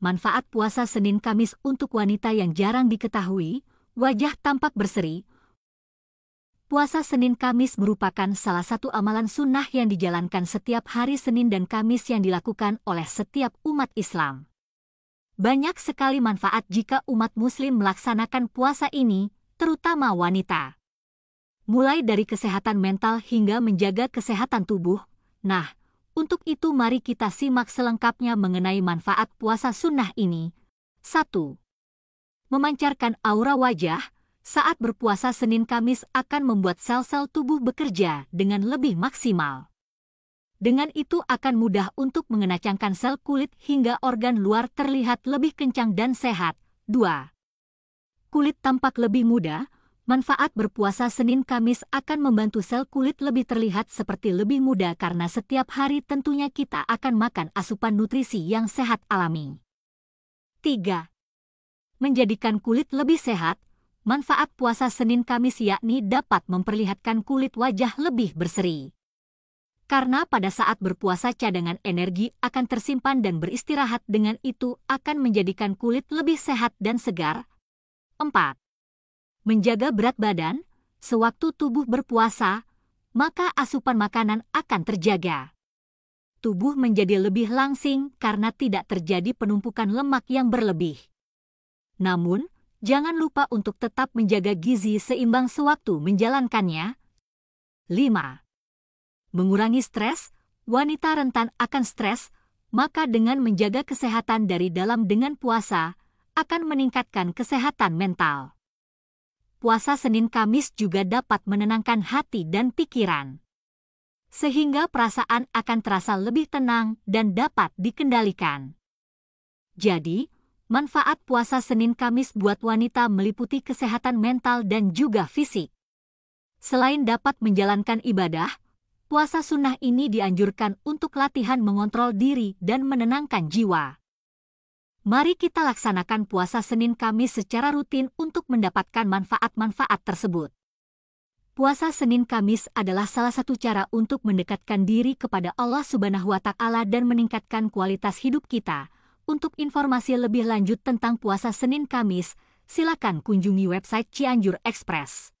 manfaat puasa Senin Kamis untuk wanita yang jarang diketahui, wajah tampak berseri. Puasa Senin Kamis merupakan salah satu amalan sunnah yang dijalankan setiap hari Senin dan Kamis yang dilakukan oleh setiap umat Islam. Banyak sekali manfaat jika umat muslim melaksanakan puasa ini, terutama wanita. Mulai dari kesehatan mental hingga menjaga kesehatan tubuh, nah, untuk itu mari kita simak selengkapnya mengenai manfaat puasa sunnah ini. 1. Memancarkan aura wajah saat berpuasa Senin-Kamis akan membuat sel-sel tubuh bekerja dengan lebih maksimal. Dengan itu akan mudah untuk mengenacangkan sel kulit hingga organ luar terlihat lebih kencang dan sehat. 2. Kulit tampak lebih muda, Manfaat berpuasa Senin-Kamis akan membantu sel kulit lebih terlihat seperti lebih muda karena setiap hari tentunya kita akan makan asupan nutrisi yang sehat alami. 3. Menjadikan kulit lebih sehat, manfaat puasa Senin-Kamis yakni dapat memperlihatkan kulit wajah lebih berseri. Karena pada saat berpuasa cadangan energi akan tersimpan dan beristirahat dengan itu akan menjadikan kulit lebih sehat dan segar. 4 menjaga berat badan, sewaktu tubuh berpuasa, maka asupan makanan akan terjaga. Tubuh menjadi lebih langsing karena tidak terjadi penumpukan lemak yang berlebih. Namun, jangan lupa untuk tetap menjaga gizi seimbang sewaktu menjalankannya. 5. Mengurangi stres, wanita rentan akan stres, maka dengan menjaga kesehatan dari dalam dengan puasa, akan meningkatkan kesehatan mental puasa Senin-Kamis juga dapat menenangkan hati dan pikiran. Sehingga perasaan akan terasa lebih tenang dan dapat dikendalikan. Jadi, manfaat puasa Senin-Kamis buat wanita meliputi kesehatan mental dan juga fisik. Selain dapat menjalankan ibadah, puasa sunnah ini dianjurkan untuk latihan mengontrol diri dan menenangkan jiwa. Mari kita laksanakan puasa Senin Kamis secara rutin untuk mendapatkan manfaat-manfaat tersebut. Puasa Senin Kamis adalah salah satu cara untuk mendekatkan diri kepada Allah Subhanahu wa taala dan meningkatkan kualitas hidup kita. Untuk informasi lebih lanjut tentang puasa Senin Kamis, silakan kunjungi website Cianjur Express.